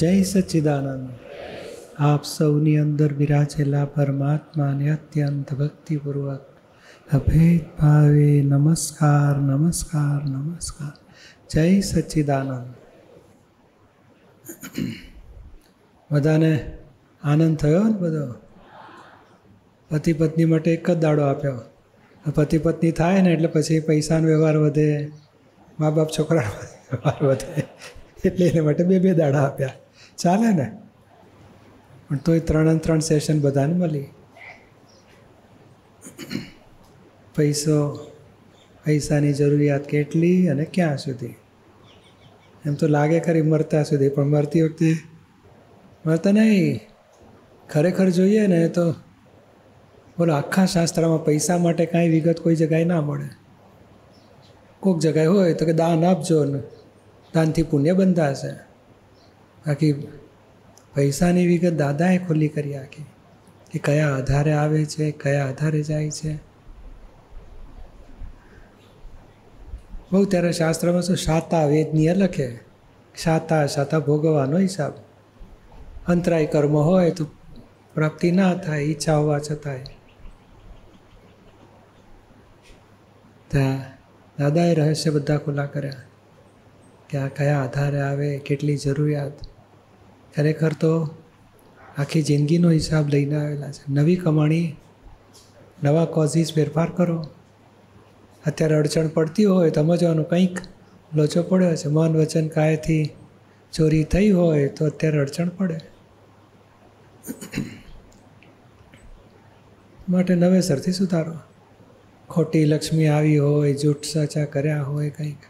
જય સચ્ચિદાનંદ આપ સૌની અંદર બિરાજેલા પરમાત્માને અત્યંત ભક્તિપૂર્વક અભેદ ભાવે નમસ્કાર નમસ્કાર નમસ્કાર જય સચ્ચિદાનંદ બધાને આનંદ થયો ને બધો પતિ પત્ની માટે એક જ દાડો આપ્યો પતિ પત્ની થાય ને એટલે પછી પૈસાનો વ્યવહાર વધે મા બાપ છોકરાનો વ્યવહાર વધે એટલે એને માટે બે બે દાડા આપ્યા ચાલે ને પણ તોય ત્રણે ત્રણ સેશન બધાને મળી પૈસો પૈસાની જરૂરિયાત કેટલી અને ક્યાં સુધી એમ તો લાગે ખરી મરતા સુધી પણ મરતી વખતે મળતા નહીં ખરેખર જોઈએ ને તો બોલો આખા શાસ્ત્રમાં પૈસા માટે કાંઈ વિગત કોઈ જગ્યાએ ના મળે કોઈક જગાએ હોય તો કે દાન આપજો ને દાનથી પુણ્ય બંધાશે બાકી પૈસાની વિગત દાદાએ ખુલ્લી કરી આખી કે કયા આધારે આવે છે કયા આધારે જાય છે બહુ ત્યારે શાસ્ત્રમાં શું શાતા વેદની લખે શાતા શાતા ભોગવવાનો હિસાબ અંતરાય કર્મ હોય તો પ્રાપ્તિ ના થાય ઈચ્છા હોવા છતાંય ત્યાં દાદાએ રહસ્ય બધા ખુલ્લા કર્યા કે આ કયા આધારે આવે કેટલી જરૂરિયાત ખરેખર તો આખી જિંદગીનો હિસાબ લઈને આવેલા છે નવી કમાણી નવા કોઝીસ ફેરફાર કરો અત્યારે અડચણ પડતી હોય સમજવાનું કંઈક લોચો પડ્યો છે મન વચન કાયથી ચોરી થઈ હોય તો અત્યારે અડચણ પડે માટે નવેસરથી સુધારો ખોટી લક્ષ્મી આવી હોય જૂઠ સાચા કર્યા હોય કંઈક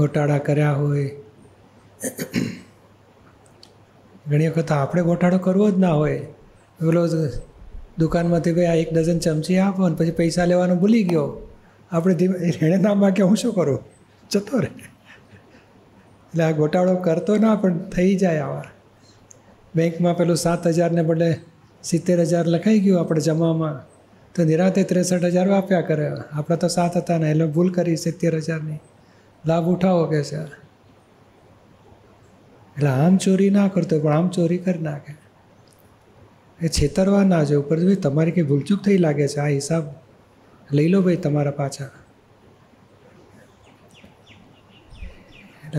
ગોટાળા કર્યા હોય ઘણી વખત આપણે ગોટાળો કરવો જ ના હોય પેલો દુકાનમાંથી ભાઈ આ એક ડઝન ચમચી આપો ને પછી પૈસા લેવાનું ભૂલી ગયો આપણે ધીમે એણે ના માગે હું શું કરું જતો રહે એટલે આ ગોટાળો કરતો ના પણ થઈ જાય આવા બેંકમાં પેલું સાત હજારને બદલે સિત્તેર હજાર લખાઈ ગયું આપણે જમામાં તો નિરાતે ત્રેસઠ હજાર આપ્યા કરે આપણા તો સાત હતા ને એટલે ભૂલ કરી સિત્તેર હજારની લાભ ઉઠાવો કે છે એટલે આમ ચોરી ના કરતો પણ આમ ચોરી કરી નાખે એ છેતરવા ના જવું પર ભાઈ તમારી કંઈ ભૂલચૂક થઈ લાગે છે આ હિસાબ લઈ લો ભાઈ તમારા પાછા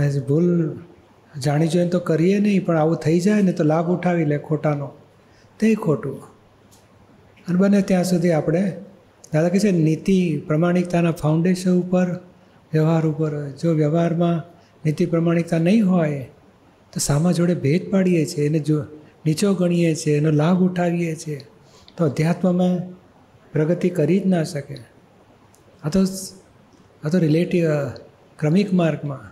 એટલે ભૂલ જાણી જોઈને તો કરીએ નહીં પણ આવું થઈ જાય ને તો લાભ ઉઠાવી લે ખોટાનો તે ખોટું અને બને ત્યાં સુધી આપણે દાદા કહે છે નીતિ પ્રમાણિકતાના ફાઉન્ડેશન ઉપર વ્યવહાર ઉપર જો વ્યવહારમાં નીતિ પ્રમાણિકતા નહીં હોય તો સામા જોડે ભેદ પાડીએ છીએ એને જો નીચો ગણીએ છીએ એનો લાભ ઉઠાવીએ છીએ તો અધ્યાત્મમાં પ્રગતિ કરી જ ના શકે આ તો આ તો રિલેટિવ ક્રમિક માર્ગમાં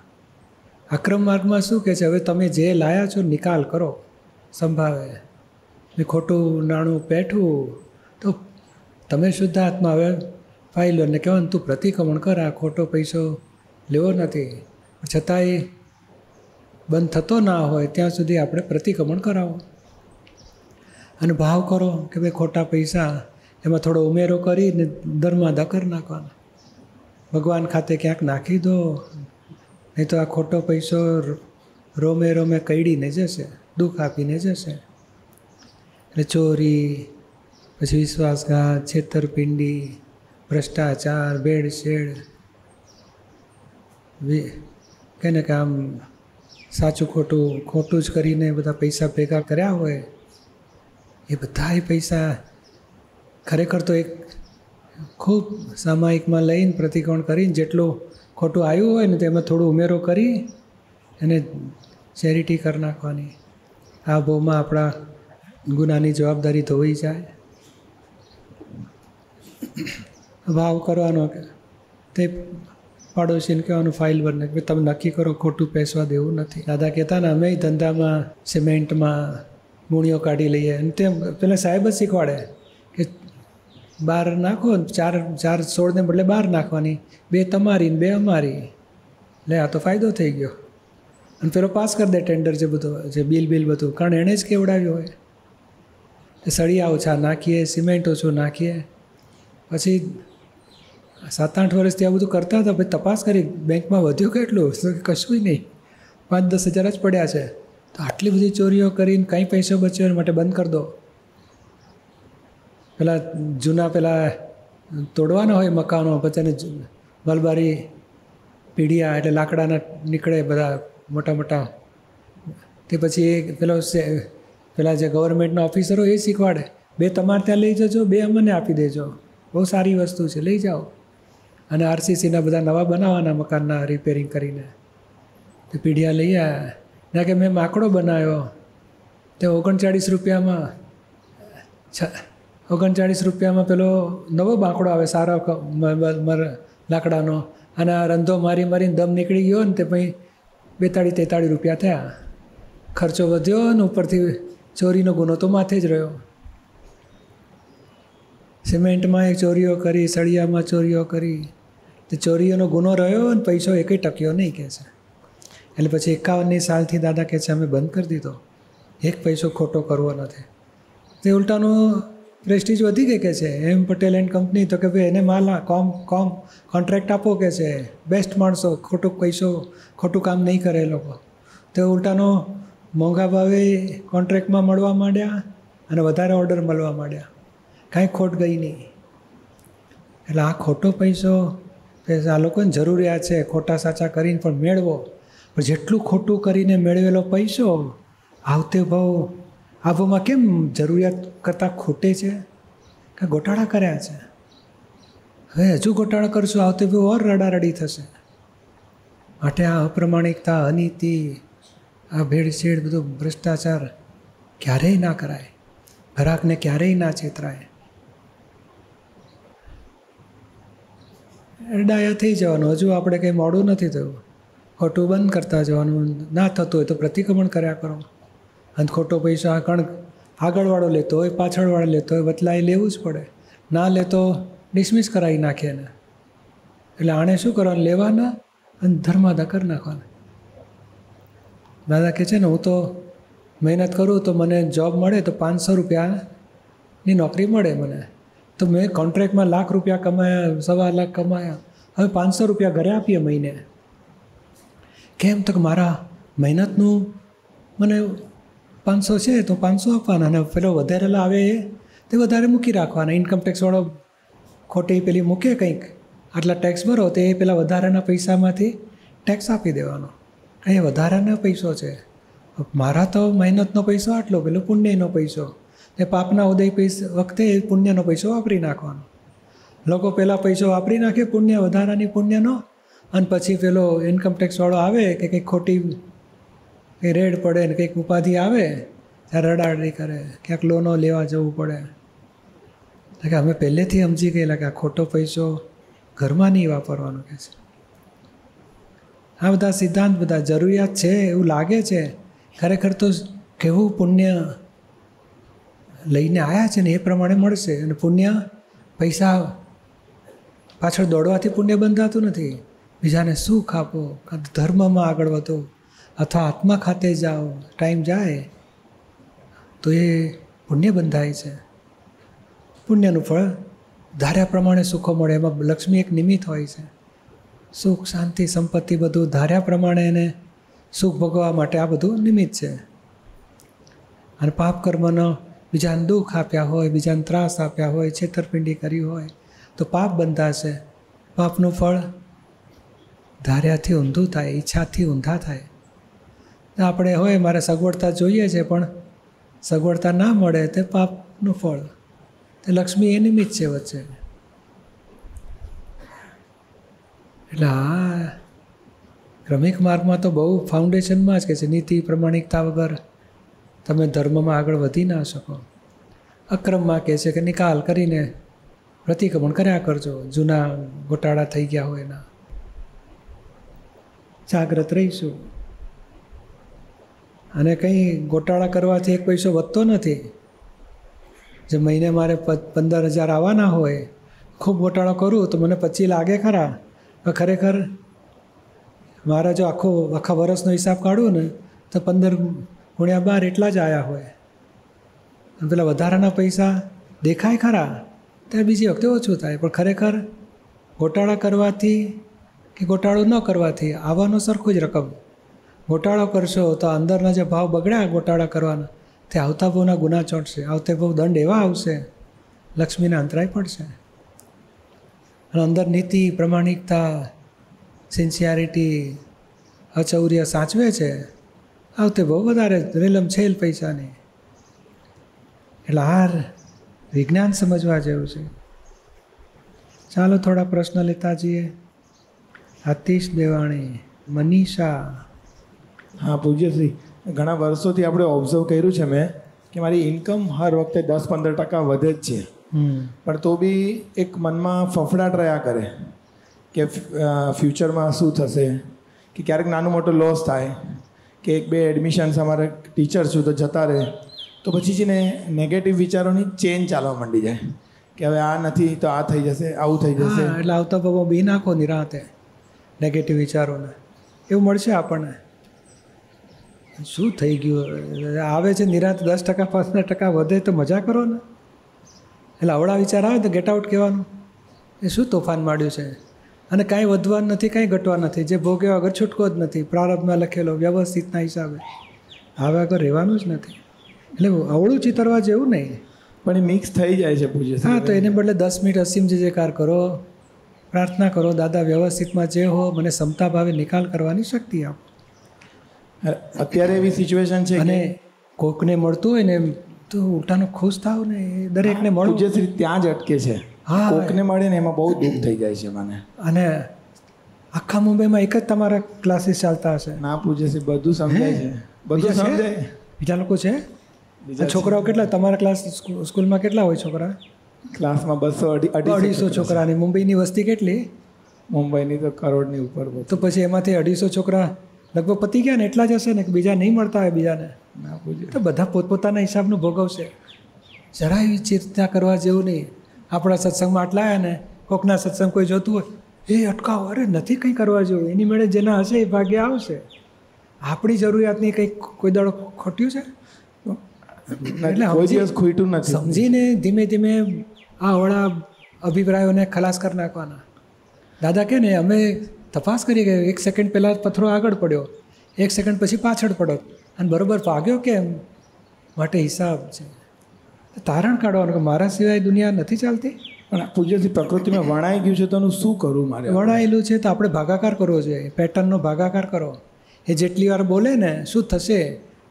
અક્રમ માર્ગમાં શું કહે છે હવે તમે જે લાયા છો નિકાલ કરો સંભાવે ખોટું નાણું પેઠું તો તમે શુદ્ધ હાથમાં હવે લો અને કહેવાનું તું પ્રતિક્રમણ કર આ ખોટો પૈસો લેવો નથી છતાંય બંધ થતો ના હોય ત્યાં સુધી આપણે પ્રતિક્રમણ કરાવો અને ભાવ કરો કે ભાઈ ખોટા પૈસા એમાં થોડો ઉમેરો કરીને દરમાં કરી નાખવાનો ભગવાન ખાતે ક્યાંક નાખી દો નહીં તો આ ખોટો પૈસો રોમે રોમે કઈડીને જશે દુઃખ આપીને જશે એટલે ચોરી પછી વિશ્વાસઘાત છેતરપિંડી ભ્રષ્ટાચાર ભેળસેળ કે ને કે આમ સાચું ખોટું ખોટું જ કરીને બધા પૈસા ભેગા કર્યા હોય એ બધા પૈસા ખરેખર તો એક ખૂબ સામાયિકમાં લઈને પ્રતિકોણ કરીને જેટલું ખોટું આવ્યું હોય ને તેમાં થોડું ઉમેરો કરી અને ચેરિટી કરી નાખવાની આ બહુમાં આપણા ગુનાની જવાબદારી ધોઈ જાય ભાવ કરવાનો તે પડોશીને કહેવાનું ફાઇલ બને કે તમે નક્કી કરો ખોટું પૈસવા દેવું નથી દાદા કહેતા ને અમે ધંધામાં સિમેન્ટમાં મૂણીઓ કાઢી લઈએ અને તેમ પહેલાં સાહેબ જ શીખવાડે કે બહાર નાખો ચાર ચાર સોળને બદલે બહાર નાખવાની બે તમારી ને બે અમારી લે આ તો ફાયદો થઈ ગયો અને પેલો પાસ કરી દે ટેન્ડર જે બધો જે બિલ બિલ બધું કારણ એણે જ કેવડાવ્યું હોય સળિયા ઓછા નાખીએ સિમેન્ટ ઓછું નાખીએ પછી સાત આઠ વર્ષથી આ બધું કરતા હતા પછી તપાસ કરી બેંકમાં વધ્યું કેટલું કશું નહીં પાંચ દસ હજાર જ પડ્યા છે તો આટલી બધી ચોરીઓ કરીને કંઈ પૈસો બચ્યો માટે બંધ કરી દો પેલા જૂના પેલા તોડવાના હોય મકાનો પછી એને મલબારી પીડિયા એટલે લાકડાના નીકળે બધા મોટા મોટા તે પછી એ પેલો પેલા જે ગવર્મેન્ટના ઓફિસરો એ શીખવાડે બે તમારે ત્યાં લઈ જજો બે અમને આપી દેજો બહુ સારી વસ્તુ છે લઈ જાઓ અને આરસીસીના બધા નવા બનાવવાના મકાનના રિપેરિંગ કરીને તો પીઢિયા લઈ આવ્યા ના કે મેં માકડો બનાવ્યો તે ઓગણચાળીસ રૂપિયામાં છ ઓગણચાળીસ રૂપિયામાં પેલો નવો બાંકડો આવે સારો લાકડાનો અને આ રંધો મારી મારીને દમ નીકળી ગયો ને તે પછી બેતાળીસ તેતાળીસ રૂપિયા થયા ખર્ચો વધ્યો ને ઉપરથી ચોરીનો ગુનો તો માથે જ રહ્યો સિમેન્ટમાં ચોરીઓ કરી સળિયામાં ચોરીઓ કરી તે ચોરીઓનો ગુનો રહ્યો અને પૈસો એકેય ટક્યો નહીં કહે છે એટલે પછી એકાવનની સાલથી દાદા કહે છે અમે બંધ કરી દીધો એક પૈસો ખોટો કરવો નથી તે ઉલટાનો પ્રેસ્ટીજ વધી ગઈ કે છે એમ પટેલ એન્ડ કંપની તો કે ભાઈ એને માલ કોમ કોમ કોન્ટ્રાક્ટ આપો કે છે બેસ્ટ માણસો ખોટો પૈસો ખોટું કામ નહીં કરે એ લોકો તે ઉલટાનો મોંઘા ભાવે કોન્ટ્રાક્ટમાં મળવા માંડ્યા અને વધારે ઓર્ડર મળવા માંડ્યા કાંઈ ખોટ ગઈ નહીં એટલે આ ખોટો પૈસો કે આ લોકોને જરૂરિયાત છે ખોટા સાચા કરીને પણ મેળવો પણ જેટલું ખોટું કરીને મેળવેલો પૈસો આવતે ભાવ આબોમાં કેમ જરૂરિયાત કરતાં ખોટે છે કે ગોટાળા કર્યા છે હવે હજુ ગોટાળા કરશું આવતે ભાવ ઓર રડારડી થશે માટે આ અપ્રમાણિકતા અનીતિ આ ભેળસેળ બધું ભ્રષ્ટાચાર ક્યારેય ના કરાય ઘરાકને ક્યારેય ના છેતરાય ડાયા થઈ જવાનું હજુ આપણે કંઈ મોડું નથી થયું ખોટું બંધ કરતા જવાનું ના થતું હોય તો પ્રતિક્રમણ કર્યા કરો અને ખોટો પૈસા કણ આગળવાળો લેતો હોય પાછળવાળો લેતો હોય બદલા લેવું જ પડે ના લેતો ડિસમિસ કરાવી નાખીએ એને એટલે આણે શું કરવાનું લેવાના અને ધર્માદા કરી નાખવાના દાદા કહે છે ને હું તો મહેનત કરું તો મને જોબ મળે તો પાંચસો રૂપિયાની નોકરી મળે મને તો મેં કોન્ટ્રાક્ટમાં લાખ રૂપિયા કમાયા સવા લાખ કમાયા હવે પાંચસો રૂપિયા ઘરે આપીએ મહિને કેમ તો કે મારા મહેનતનું મને પાંચસો છે તો પાંચસો આપવાના અને પેલો વધારેલા આવે એ તે વધારે મૂકી રાખવાના ઇન્કમ ટેક્સવાળો ખોટી પેલી મૂકે કંઈક આટલા ટેક્સ ભરો તે એ પેલા વધારાના પૈસામાંથી ટેક્સ આપી દેવાનો અહીંયા વધારાના પૈસો છે મારા તો મહેનતનો પૈસો આટલો પેલો પુણ્યનો પૈસો એ પાપના ઉદય પૈસા વખતે એ પુણ્યનો પૈસો વાપરી નાખવાનો લોકો પહેલાં પૈસો વાપરી નાખે પુણ્ય વધારાની પુણ્યનો અને પછી પેલો ઇન્કમટેક્સવાળો આવે કે કંઈક ખોટી કંઈ રેડ પડે ને કંઈક ઉપાધિ આવે ત્યારે રડારડી કરે ક્યાંક લોનો લેવા જવું પડે કે અમે પહેલેથી સમજી ગયેલા કે આ ખોટો પૈસો ઘરમાં નહીં વાપરવાનો કે છે આ બધા સિદ્ધાંત બધા જરૂરિયાત છે એવું લાગે છે ખરેખર તો કેવું પુણ્ય લઈને આવ્યા છે ને એ પ્રમાણે મળશે અને પુણ્ય પૈસા પાછળ દોડવાથી પુણ્ય બંધાતું નથી બીજાને સુખ આપો કાં ધર્મમાં આગળ વધો અથવા આત્મા ખાતે જાઓ ટાઈમ જાય તો એ પુણ્ય બંધાય છે પુણ્યનું ફળ ધાર્યા પ્રમાણે સુખો મળે એમાં લક્ષ્મી એક નિમિત્ત હોય છે સુખ શાંતિ સંપત્તિ બધું ધાર્યા પ્રમાણે એને સુખ ભોગવવા માટે આ બધું નિમિત્ત છે અને પાપ કર્મનો બીજાને દુઃખ આપ્યા હોય બીજાને ત્રાસ આપ્યા હોય છેતરપિંડી કરી હોય તો પાપ બંધાશે પાપનું ફળ ધાર્યાથી ઊંધું થાય ઈચ્છાથી ઊંધા થાય આપણે હોય મારે સગવડતા જોઈએ છે પણ સગવડતા ના મળે તે પાપનું ફળ તે લક્ષ્મી એ નિમિત્ત છે વચ્ચે એટલે આ ક્રમિક માર્ગમાં તો બહુ ફાઉન્ડેશનમાં જ કે છે નીતિ પ્રમાણિકતા વગર તમે ધર્મમાં આગળ વધી ના શકો અક્રમમાં કહે છે કે નિકાલ કરીને પ્રતિક્રમણ કર્યા કરજો જૂના ગોટાળા થઈ ગયા હોય એના જાગ્રત રહીશું અને કંઈ ગોટાળા કરવાથી એક પૈસો વધતો નથી જે મહિને મારે પંદર હજાર આવવાના હોય ખૂબ ગોટાળો કરું તો મને પચી લાગે ખરા પણ ખરેખર મારા જો આખો આખા વર્ષનો હિસાબ કાઢું ને તો પંદર ગુણ્યા બાર એટલા જ આવ્યા હોય પેલા વધારાના પૈસા દેખાય ખરા ત્યારે બીજી વખતે ઓછું થાય પણ ખરેખર ગોટાળા કરવાથી કે ગોટાળો ન કરવાથી આવવાનો સરખું જ રકમ ગોટાળો કરશો તો અંદરના જે ભાવ બગડ્યા ગોટાળા કરવાના તે આવતા ભાવના ગુના ચોંટશે આવતે ભાવ દંડ એવા આવશે લક્ષ્મીના અંતરાય પડશે અને અંદર નીતિ પ્રમાણિકતા સિન્સિયારિટી અચૌર્ય સાચવે છે આ વખતે બહુ વધારે રેલમ છે પૈસાની એટલે હાર વિજ્ઞાન સમજવા જેવું છે ચાલો થોડા પ્રશ્ન લેતા જઈએ આતિશ દેવાણી મનીષા હા પૂજ્યશ્રી ઘણા વર્ષોથી આપણે ઓબ્ઝર્વ કર્યું છે મેં કે મારી ઇન્કમ હર વખતે દસ પંદર ટકા વધે જ છે પણ તો બી એક મનમાં ફફડાટ રહ્યા કરે કે ફ્યુચરમાં શું થશે કે ક્યારેક નાનું મોટું લોસ થાય કે એક બે એડમિશન અમારે ટીચર છું તો જતા રહે તો પછી છે ને નેગેટિવ વિચારોની ચેન ચાલવા માંડી જાય કે હવે આ નથી તો આ થઈ જશે આવું થઈ જશે એટલે આવતા બાબા બી નાખો નિરાતે નેગેટિવ વિચારોને એવું મળશે આપણને શું થઈ ગયું આવે છે નિરાંત દસ ટકા પાંચ ટકા વધે તો મજા કરો ને એટલે અવળા વિચાર આવે તો ગેટ આઉટ કહેવાનું એ શું તોફાન માંડ્યું છે અને કાંઈ વધવાનું નથી કાંઈ ઘટવા નથી જે ભોગ્યો આગળ છૂટકો જ નથી પ્રારંભમાં લખેલો વ્યવસ્થિતના હિસાબે હવે આગળ રહેવાનું જ નથી એટલે અવળું ચિતરવા જેવું નહીં પણ એ મિક્સ થઈ જાય છે પૂજ્ય હા તો એને બદલે દસ મિનિટ અસીમ જે કાર કરો પ્રાર્થના કરો દાદા વ્યવસ્થિતમાં જે હો મને ક્ષમતા ભાવે નિકાલ કરવાની શક્તિ આપો અત્યારે એવી સિચ્યુએશન છે અને કોકને મળતું હોય ને તો ઉલટાનો ખુશ થાવ ને દરેકને મળું જે ત્યાં જ અટકે છે હા કોકને ને એમાં બહુ દુઃખ થઈ જાય છે મને અને આખા મુંબઈમાં એક જ તમારા ક્લાસીસ ચાલતા હશે ના પૂછે છે બધું સમજાય છે બધું સમજાય બીજા લોકો છે બીજા છોકરાઓ કેટલા તમારા ક્લાસ સ્કૂલમાં કેટલા હોય છોકરા ક્લાસમાં બસો અઢી અઢીસો છોકરાની મુંબઈની વસ્તી કેટલી મુંબઈની તો કરોડની ઉપર તો પછી એમાંથી અઢીસો છોકરા લગભગ પતી ગયા ને એટલા જ હશે ને કે બીજા નહીં મળતા હોય બીજાને ના પૂછે તો બધા પોતપોતાના હિસાબનું ભોગવશે જરાય ચિંતા કરવા જેવું નહીં આપણા સત્સંગમાં આટલા આવ્યા ને કોકના સત્સંગ કોઈ જોતું હોય એ અટકાવો અરે નથી કંઈ કરવા જેવું એની મેળે જેના હશે એ ભાગ્ય આવશે આપણી જરૂરિયાતની કંઈક કોઈ દાડો ખોટ્યું છે એટલે ખૂટ્યું નથી સમજીને ધીમે ધીમે આ ઓળા અભિપ્રાયોને ખલાસ કરી નાખવાના દાદા કે ને અમે તપાસ કરી કે એક સેકન્ડ પહેલાં પથરો આગળ પડ્યો એક સેકન્ડ પછી પાછળ પડ્યો અને બરોબર ભાગ્યો કેમ માટે હિસાબ છે તારણ કાઢવાનું કે મારા સિવાય દુનિયા નથી ચાલતી પણ પૂજ્યથી પ્રકૃતિમાં વણાઈ ગયું છે તો એનું શું કરવું મારે વણાયેલું છે તો આપણે ભાગાકાર કરવો જોઈએ પેટર્નનો ભાગાકાર કરો એ જેટલી વાર બોલે ને શું થશે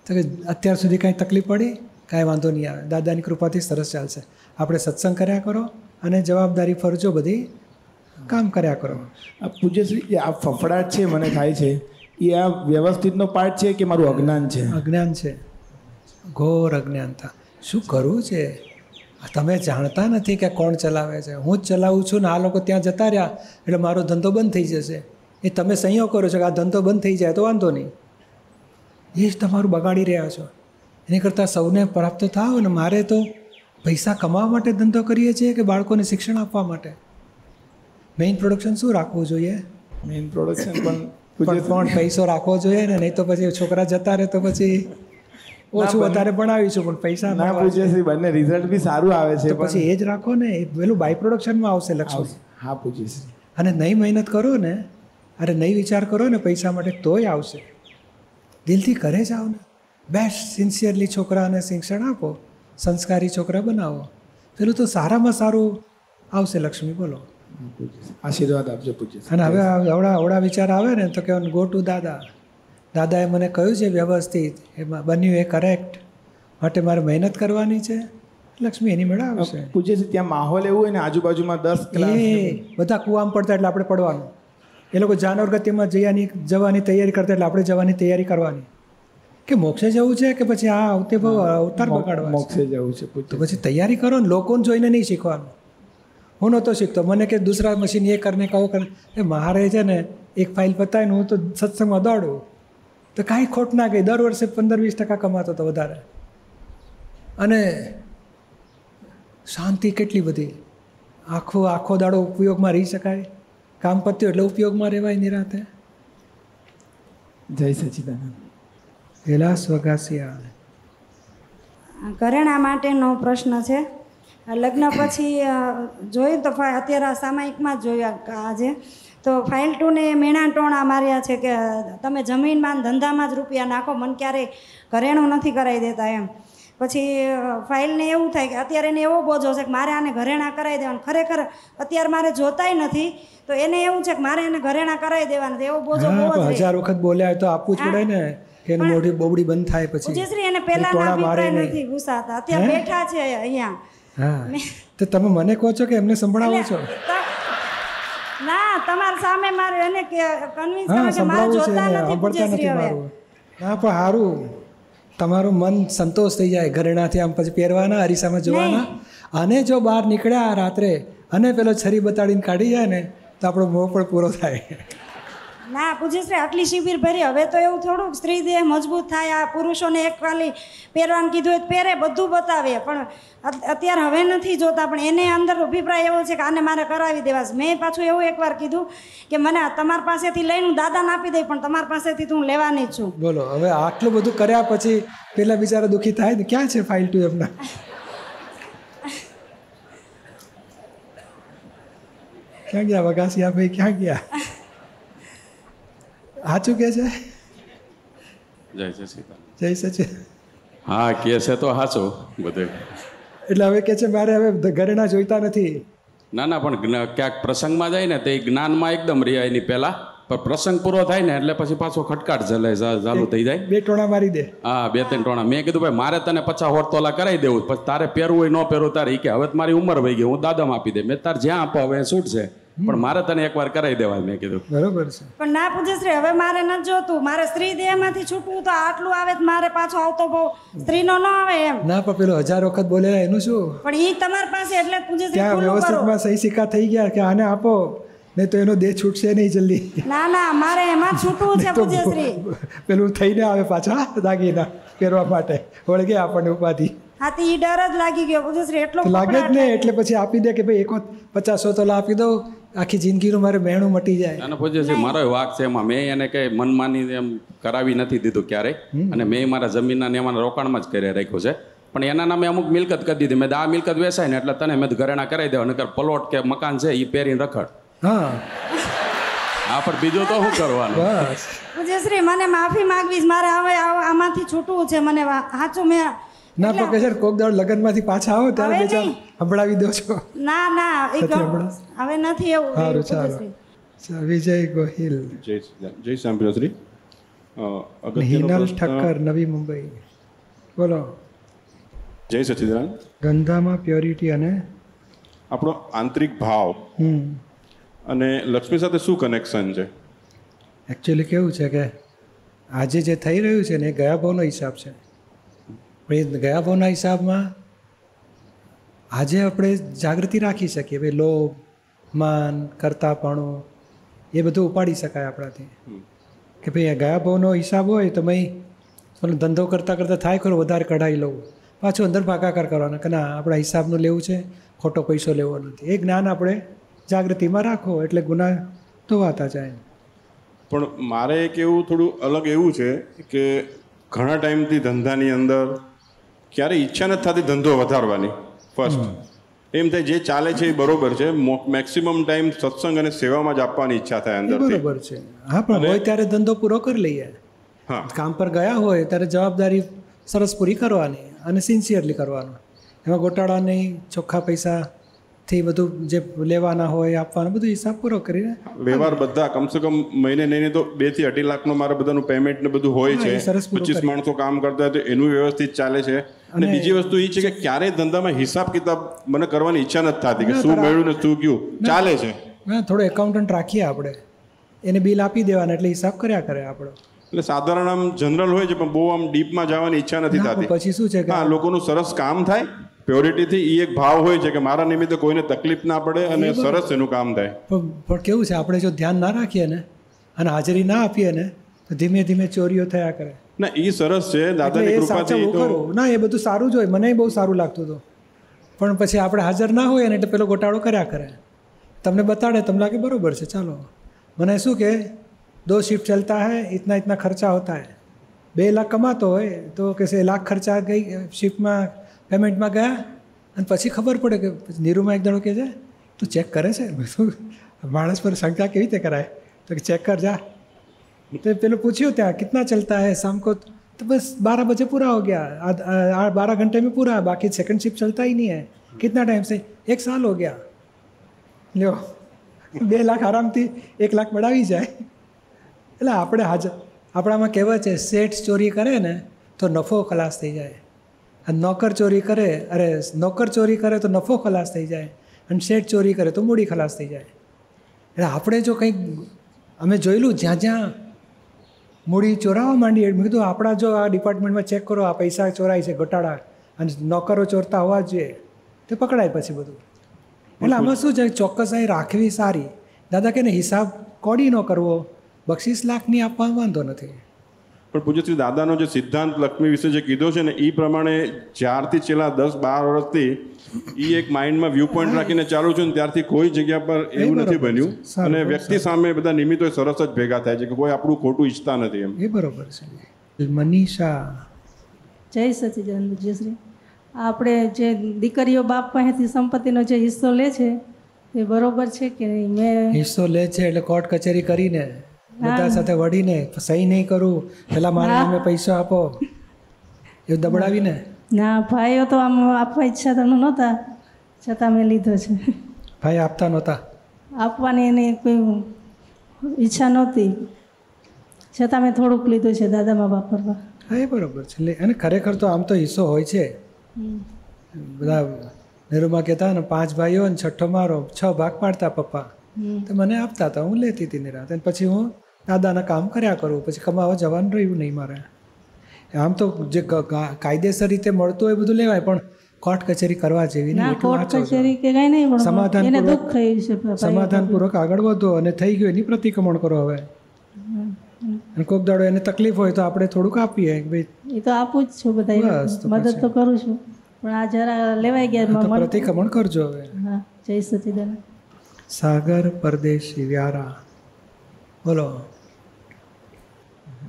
તો કે અત્યાર સુધી કાંઈ તકલીફ પડી કાંઈ વાંધો નહીં આવે દાદાની કૃપાથી સરસ ચાલશે આપણે સત્સંગ કર્યા કરો અને જવાબદારી ફરજો બધી કામ કર્યા કરો આ પૂજ્યશ્રી આ ફફડાટ છે મને થાય છે એ આ વ્યવસ્થિતનો પાર્ટ છે કે મારું અજ્ઞાન છે અજ્ઞાન છે ઘોર અજ્ઞાનતા શું કરવું છે તમે જાણતા નથી કે કોણ ચલાવે છે હું જ ચલાવું છું ને આ લોકો ત્યાં જતા રહ્યા એટલે મારો ધંધો બંધ થઈ જશે એ તમે સંયોગ કરો છો કે આ ધંધો બંધ થઈ જાય તો વાંધો નહીં એ જ તમારું બગાડી રહ્યા છો એની કરતાં સૌને પ્રાપ્ત થાવ ને મારે તો પૈસા કમાવા માટે ધંધો કરીએ છીએ કે બાળકોને શિક્ષણ આપવા માટે મેઇન પ્રોડક્શન શું રાખવું જોઈએ મેઇન પ્રોડક્શન પણ પણ પૈસો રાખવો જોઈએ ને નહીં તો પછી છોકરા જતા રહે તો પછી ઓછું વધારે પણ ભણાવીશું પણ પૈસા ના પૂછે છે બંને રિઝલ્ટ બી સારું આવે છે પછી એ જ રાખો ને એ પેલું બાય પ્રોડક્શનમાં આવશે લક્ષ્મણ હા પૂછીશ અને નહીં મહેનત કરો ને અરે નહીં વિચાર કરો ને પૈસા માટે તોય આવશે દિલથી ઘરે આવો ને બેસ્ટ સિન્સિયરલી છોકરાને શિક્ષણ આપો સંસ્કારી છોકરા બનાવો પેલું તો સારામાં સારું આવશે લક્ષ્મી બોલો આશીર્વાદ આપજો પૂછીશ અને હવે આવડા આવડા વિચાર આવે ને તો કહેવાનું ગો ટુ દાદા દાદાએ મને કહ્યું છે વ્યવસ્થિત એમાં બન્યું એ કરેક્ટ માટે મારે મહેનત કરવાની છે લક્ષ્મી એની મેળા આવશે છે ત્યાં માહોલ એવું હોય ને આજુબાજુમાં દસ એ બધા કુવામાં પડતા એટલે આપણે પડવાનું એ લોકો જાનવર ગતિમાં જવાની જવાની તૈયારી કરતા એટલે આપણે જવાની તૈયારી કરવાની કે મોક્ષે જવું છે કે પછી આ અવતે ભાવ અવતાર બગાડવા મોક્ષે જવું છે તો પછી તૈયારી કરો ને લોકોને જોઈને નહીં શીખવાનું હું નહોતો શીખતો મને કે દૂસરા મશીન એ કરીને કહો કરે એ મારે છે ને એક ફાઇલ પતાવીને હું તો સત્સંગમાં દોડું તો કાંઈ ખોટ ના ગઈ દર વર્ષે પંદર વીસ ટકા કમાતો હતો વધારે અને શાંતિ કેટલી બધી આખો આખો દાડો ઉપયોગમાં રહી શકાય કામ પત્યું એટલે ઉપયોગમાં રહેવાય નિરાતે જય સચિદાનંદ હેલા સ્વગાસિયા ઘરેણા માટેનો પ્રશ્ન છે લગ્ન પછી જોયું તો અત્યારે સામાયિકમાં જ જોયા આજે તો ફાઇલ ટુને મેણા ટોણા માર્યા છે કે તમે જમીનમાં ધંધામાં જ રૂપિયા નાખો મને ક્યારેય ઘરેણું નથી કરાવી દેતા એમ પછી ફાઇલને એવું થાય કે અત્યારે એને એવો બોજો છે કે મારે આને ઘરેણા કરાવી દેવાનું ખરેખર અત્યારે મારે જોતાય નથી તો એને એવું છે કે મારે એને ઘરેણા કરાવી દેવાનું એવો બોજો હજાર વખત બોલ્યા તો આપવું જ પડે ને એનું મોઢું બોબડી બંધ થાય પછી જયશ્રી એને પહેલા નથી ઘુસાતા અત્યારે બેઠા છે અહીંયા તો તમે મને કહો છો કે એમને સંભળાવો છો ના તમારા સામે મારે એને કન્વિન્સ કરો કે મારે જોતા નથી પૂજ્યશ્રી હવે ના પણ સારું તમારું મન સંતોષ થઈ જાય ઘરેણાથી આમ પછી પહેરવાના અરીસામાં જોવાના અને જો બહાર નીકળ્યા રાત્રે અને પેલો છરી બતાડીને કાઢી જાય ને તો આપણો મોહ પણ પૂરો થાય ના પૂજ્યશ્રી આટલી શિબિર ભરી હવે તો એવું થોડુંક સ્ત્રી દેહ મજબૂત થાય આ પુરુષોને એક વાલી પહેરવાનું કીધું હોય પહેરે બધું બતાવે પણ અત્યારે હવે નથી જોતા પણ એને અંદર અભિપ્રાય એવો છે કે આને મારે કરાવી દેવા મેં પાછું એવું એકવાર કીધું કે મને તમારી પાસેથી લઈને હું દાદાને આપી દઈ પણ તમારી પાસેથી હું લેવાની છું બોલો હવે આટલું બધું કર્યા પછી પેલા બિચારા દુઃખી થાય ને ક્યાં છે ફાઇલ ટુ એમના ક્યાં ગયા વગાસિયા ભાઈ ક્યાં ગયા સાચું કે છે જય સચિદાન જય સચિદ હા કે છે તો હાચો બધે એટલે હવે કે છે મારે હવે ઘરેણા જોઈતા નથી ના ના પણ ક્યાંક પ્રસંગમાં જાય ને તે જ્ઞાનમાં એકદમ રહ્યા એની પહેલા પણ પ્રસંગ પૂરો થાય ને એટલે પછી પાછો ખટકાટ જલે ચાલુ થઈ જાય બે ટોણા મારી દે હા બે ત્રણ ટોણા મેં કીધું ભાઈ મારે તને પચાસ હોરતોલા કરાવી દેવું પછી તારે પહેરવું હોય ન પહેરવું તારે કે હવે મારી ઉંમર વહી ગઈ હું દાદામાં આપી દે મેં તાર જ્યાં આપો હવે શૂટ છે પણ મારે તને એકવાર કરાવી દેવા મેં કીધું બરોબર છે પણ ના પૂજ્યશ્રી હવે મારે ન જોતું મારે સ્ત્રી દેહમાંથી છૂટવું તો આટલું આવે મારે પાછો આવતો બહુ સ્ત્રીનો ન આવે એમ ના પણ પેલો હજાર વખત બોલે એનું શું પણ એ તમારી પાસે એટલે પૂજ્યશ્રી ત્યાં વ્યવસ્થિતમાં સહી સિક્કા થઈ ગયા કે આને આપો નહીં તો એનો દેહ છૂટશે નહીં જલ્દી ના ના મારે એમાં છૂટવું છે પૂજ્યશ્રી પેલું થઈને આવે પાછા દાગીના પહેરવા માટે વળગે આપણને ઉપાધિ હા તો એ ડર જ લાગી ગયો પૂજ્યશ્રી એટલો લાગે જ નહીં એટલે પછી આપી દે કે ભાઈ એક પચાસો તો આપી દઉં આખી જિંદગીનું મારે બહેણું મટી જાય અને છે મારો વાક છે એમાં મેં એને કંઈ મનમાની એમ કરાવી નથી દીધું ક્યારેય અને મેં મારા જમીનના ને એમાં રોકાણમાં જ કરી રાખ્યું છે પણ એના નામે અમુક મિલકત કરી દીધી મેં આ મિલકત વેચાય ને એટલે તને મેં ઘરેણા કરાવી દેવા નકર પલોટ કે મકાન છે એ પહેરીને રખડ હા હા પણ બીજું તો શું કરવાનું બસ જયશ્રી મને માફી માંગવી મારે હવે આમાંથી છૂટવું છે મને સાચું મેં ના તો સર કોક દાડ લગનમાંથી પાછા આવો ત્યારે બેચા સંભળાવી દો છો ના ના એ હવે નથી એવું સારું સારું વિજય ગોહિલ જય જય સાંભળોશ્રી હિનલ ઠક્કર નવી મુંબઈ બોલો જય સચિદાન ગંધામાં પ્યોરિટી અને આપણો આંતરિક ભાવ અને લક્ષ્મી સાથે શું કનેક્શન છે એકચ્યુઅલી કેવું છે કે આજે જે થઈ રહ્યું છે ને એ ગયા ભાવનો હિસાબ છે પણ ગયા ભાવના હિસાબમાં આજે આપણે જાગૃતિ રાખી શકીએ ભાઈ લોભ માન કરતાપણું એ બધું ઉપાડી શકાય આપણાથી કે ભાઈ આ ગયા ભાવનો હિસાબ હોય તો ભાઈ ધંધો કરતાં કરતાં થાય ખરું વધારે કઢાઈ લઉં પાછું અંદર ભાગાકાર કરવાનો કે ના આપણા હિસાબનું લેવું છે ખોટો પૈસો લેવો નથી એ જ્ઞાન આપણે જાગૃતિમાં રાખો એટલે ગુના ધોવાતા જાય પણ મારે એક એવું થોડું અલગ એવું છે કે ઘણા ટાઈમથી ધંધાની અંદર ક્યારે ઈચ્છા નથી થતી ધંધો વધારવાની ફર્સ્ટ એમ થાય જે ચાલે છે એ બરોબર છે મેક્સિમમ ટાઈમ સત્સંગ અને સેવામાં જ આપવાની ઈચ્છા થાય અંદર બરોબર છે હા પણ હોય ત્યારે ધંધો પૂરો કરી લઈએ હા કામ પર ગયા હોય ત્યારે જવાબદારી સરસ પૂરી કરવાની અને સિન્સિયરલી કરવાનું એમાં ગોટાળા નહીં ચોખ્ખા પૈસા થી બધું જે લેવાના હોય આપવાનું બધું હિસાબ પૂરો કરીને વ્યવહાર બધા કમસે કમ મહિને નહીં તો બે થી અઢી લાખનો મારા બધાનું પેમેન્ટ ને બધું હોય છે સરસ પચીસ માણસો કામ કરતા હોય તો એનું વ્યવસ્થિત ચાલે છે અને બીજી વસ્તુ એ છે કે ક્યારેય ધંધામાં હિસાબ કિતાબ મને કરવાની ઈચ્છા નથી થતી કે શું મળ્યું ને શું કયું ચાલે છે ના થોડો એકાઉન્ટન્ટ રાખીએ આપણે એને બિલ આપી દેવાના એટલે હિસાબ કર્યા કરે આપણો એટલે સાધારણ આમ જનરલ હોય છે પણ બહુ આમ ડીપમાં જવાની ઈચ્છા નથી થતી પછી શું છે હા લોકોનું સરસ કામ થાય પ્યોરિટીથી એ એક ભાવ હોય છે કે મારા નિમિત્તે કોઈને તકલીફ ના પડે અને સરસ એનું કામ થાય પણ કેવું છે આપણે જો ધ્યાન ના રાખીએ ને અને હાજરી ના આપીએ ને તો ધીમે ધીમે ચોરીઓ થયા કરે ના એ સરસ છે દાદાની કૃપાથી તો ના એ બધું સારું જ હોય મને બહુ સારું લાગતું હતું પણ પછી આપણે હાજર ના હોય ને એટલે પેલો ગોટાળો કર્યા કરે તમને બતાડે તમને લાગે બરાબર છે ચાલો મને શું કે દો શિફ્ટ ચાલતા હૈ ઇતના ઇતના ખર્ચા હોતા હૈ બે લાખ કમાતો હોય તો કે લાખ ખર્ચા ગઈ શિફ્ટમાં પેમેન્ટમાં ગયા અને પછી ખબર પડે કે નીરુમાં એક જણો કહે છે તું ચેક કરે છે શું માણસ પર શંકા કેવી રીતે કરાય તો કે ચેક કર જા તો પેલું પૂછ્યું ત્યાં કિતના ચલતા હે શામ કો તો બસ બારા બજે પૂરા હો ગયા આ બારह ઘંટે મેં પૂરા બાકી સેકન્ડ શિફ્ટ ચલતા નહીં હે કિતના ટાઈમ સે એક સાલ હો ગયા લ્યો બે લાખ આરામથી એક લાખ પડાવી જાય એટલે આપણે હાજર આપણામાં કહેવત છે શેઠ ચોરી કરે ને તો નફો ખલાસ થઈ જાય અને નોકર ચોરી કરે અરે નોકર ચોરી કરે તો નફો ખલાસ થઈ જાય અને શેઠ ચોરી કરે તો મૂડી ખલાસ થઈ જાય એટલે આપણે જો કંઈક અમે જોયેલું જ્યાં જ્યાં મૂડી ચોરાવા માંડી મેં કીધું આપણા જો આ ડિપાર્ટમેન્ટમાં ચેક કરો આ પૈસા ચોરાય છે ઘટાડા અને નોકરો ચોરતા હોવા જોઈએ તે પકડાય પછી બધું એટલે આમાં શું છે ચોક્કસાઈ રાખવી સારી દાદા કે હિસાબ કોડી ન કરવો બક્ષીસ લાખની આપવા વાંધો નથી પણ પૂજ્યશ્રી દાદાનો જે સિદ્ધાંત લક્ષ્મી વિશે જે કીધો છે ને એ પ્રમાણે જ્યારથી છેલ્લા દસ બાર વર્ષથી એ એક માઇન્ડમાં વ્યૂ પોઈન્ટ રાખીને ચાલુ છું ને ત્યારથી કોઈ જગ્યા પર એવું નથી બન્યું અને વ્યક્તિ સામે બધા નિમિત્તો સરસ જ ભેગા થાય છે કે કોઈ આપણું ખોટું ઈચ્છતા નથી એમ એ બરોબર છે મનીષા જય સચિદાન પૂજ્યશ્રી આપણે જે દીકરીઓ બાપ પાસેથી સંપત્તિનો જે હિસ્સો લે છે એ બરોબર છે કે નહીં મેં હિસ્સો લે છે એટલે કોર્ટ કચેરી કરીને બધા સાથે વળીને સહી નહીં કરું પેલા મારા તમે પૈસા આપો એવું દબડાવીને ના ભાઈઓ તો આમ આપવા ઈચ્છા તો નહોતા છતાં મેં લીધો છે ભાઈ આપતા નહોતા આપવાની એને કોઈ ઈચ્છા નહોતી છતાં મેં થોડુંક લીધું છે દાદા દાદામાં વાપરવા હા એ બરાબર છે એટલે અને ખરેખર તો આમ તો હિસ્સો હોય છે બધા નેહરુમાં કહેતા ને પાંચ ભાઈઓ અને છઠ્ઠો મારો છ ભાગ પાડતા પપ્પા તો મને આપતા હતા હું લેતી હતી નિરાંત અને પછી હું નાદાના કામ કર્યા કરો પછી કમાવા જવાનું રહ્યું નહીં મારે આમ તો જે કાયદેસર રીતે મળતું હોય બધું લેવાય પણ કોર્ટ કચેરી કરવા જેવી સમાધાન સમાધાનપૂર્વક આગળ વધો અને થઈ ગયું એની પ્રતિક્રમણ કરો હવે અને કોક દાડો એને તકલીફ હોય તો આપણે થોડુંક આપીએ ભાઈ એ તો આપું જ છું બધા મદદ તો કરું છું પણ આ જરા લેવાઈ ગયા પ્રતિક્રમણ કરજો હવે જય સચિદાન સાગર પરદેશી વ્યારા બોલો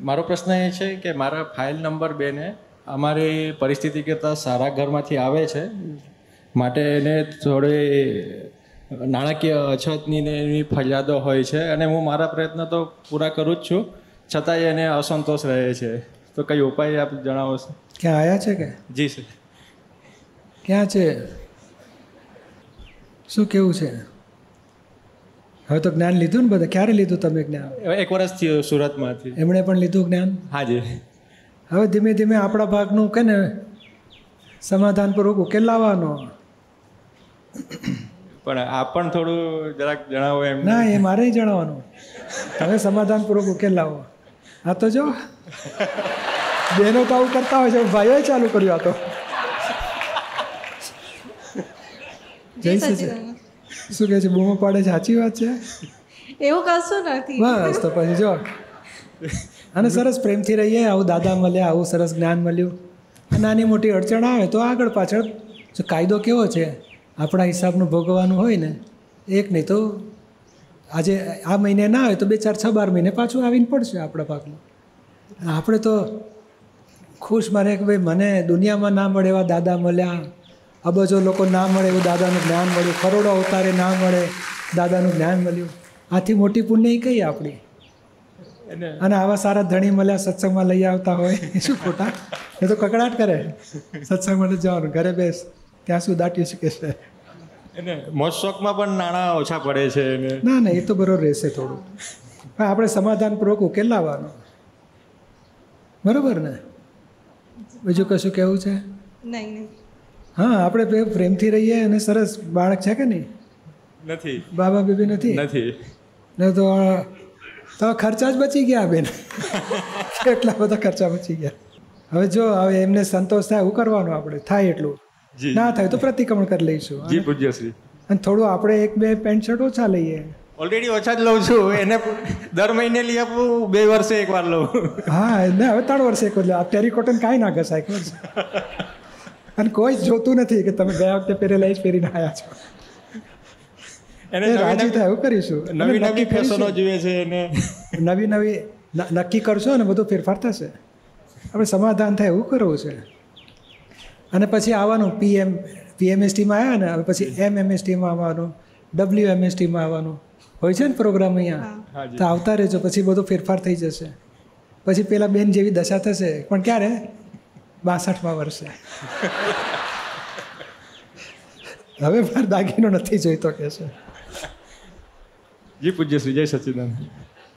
મારો પ્રશ્ન એ છે કે મારા ફાઇલ નંબર બેને અમારી પરિસ્થિતિ કરતાં સારા ઘરમાંથી આવે છે માટે એને થોડી નાણાકીય અછતની ને એની ફરિયાદો હોય છે અને હું મારા પ્રયત્ન તો પૂરા કરું જ છું છતાંય એને અસંતોષ રહે છે તો કઈ ઉપાય આપ જણાવો છો ક્યાં આવ્યા છે કે જી સર ક્યાં છે શું કેવું છે હવે તો જ્ઞાન લીધું ને બધા ક્યારે લીધું તમે જ્ઞાન એક વર્ષ થયું સુરતમાંથી એમણે પણ લીધું જ્ઞાન હાજી હવે ધીમે ધીમે આપણા ભાગનું કે ને સમાધાન પર ઉકેલ લાવવાનો પણ આ પણ થોડું જરાક જણાવો એમ ના એ મારે જણાવવાનું તમે સમાધાનપૂર્વક ઉકેલ લાવો આ તો જો બહેનો તો આવું કરતા હોય છે ભાઈઓએ ચાલુ કર્યું આ તો જય શ્રી શું કહે છે બૂમો પાડે સાચી વાત છે એવું કશું નથી બસ તો પછી જો અને સરસ પ્રેમથી રહીએ આવું દાદા મળ્યા આવું સરસ જ્ઞાન મળ્યું નાની મોટી અડચણ આવે તો આગળ પાછળ જો કાયદો કેવો છે આપણા હિસાબનું ભોગવવાનું હોય ને એક નહીં તો આજે આ મહિને ના હોય તો બે ચાર છ બાર મહિને પાછું આવીને પડશે આપણા પાકનું આપણે તો ખુશ મારે કે ભાઈ મને દુનિયામાં ના મળે એવા દાદા મળ્યા અબજો લોકો ના મળે એવું દાદાનું જ્ઞાન મળ્યું કરોડો અવતારે ના મળે દાદાનું જ્ઞાન મળ્યું આથી મોટી પુણ્ય કઈ આપણી અને આવા સારા ધણી મળ્યા સત્સંગમાં લઈ આવતા હોય શું ખોટા એ તો કકડાટ કરે સત્સંગમાં જવાનું ઘરે બેસ ત્યાં શું દાટી શકે છે મોજશોખમાં પણ નાણાં ઓછા પડે છે ના ના એ તો બરોબર રહેશે થોડું પણ આપણે સમાધાનપૂર્વક ઉકેલ લાવવાનો બરોબર ને બીજું કશું કહેવું છે નહીં નહીં હા આપણે પ્રેમથી રહીએ અને સરસ બાળક છે કે નહીં નથી બાબા બેબી નથી નથી તો તો ખર્ચા જ બચી ગયા બેન એટલા બધા ખર્ચા બચી ગયા હવે જો હવે એમને સંતોષ થાય એવું કરવાનું આપણે થાય એટલું ના થાય તો પ્રતિક્રમણ કરી લઈશું જી પૂજ્યશ્રી અને થોડું આપણે એક બે પેન્ટ શર્ટ ઓછા લઈએ ઓલરેડી ઓછા જ લઉં છું એને દર મહિને લઈ આપું બે વર્ષે એકવાર લઉં હા ના હવે ત્રણ વર્ષે એક વાર ટેરી કોટન કાંઈ ના ઘસાય વર્ષ અને કોઈ જોતું નથી કે તમે ગયા વખતે પહેરેલા એ જ પહેરીને આવ્યા છો એને રાજી થાય એવું કરીશું નવી નવી ફેશનો જોઈએ છે એને નવી નવી નક્કી કરશો અને બધું ફેરફાર થશે આપણે સમાધાન થાય એવું કરવું છે અને પછી આવવાનું પીએમ પીએમએસટીમાં આવ્યા ને હવે પછી એમ એમએસટીમાં આવવાનું ડબલ્યુ એમએસટીમાં આવવાનું હોય છે ને પ્રોગ્રામ અહીંયા તો આવતા રહેજો પછી બધો ફેરફાર થઈ જશે પછી પેલા બેન જેવી દશા થશે પણ ક્યારે બાસઠમાં વર્ષે હવે મારે દાગીનો નથી જોઈતો કે છે જી પૂજ્ય શ્રી જય સચિદાનંદ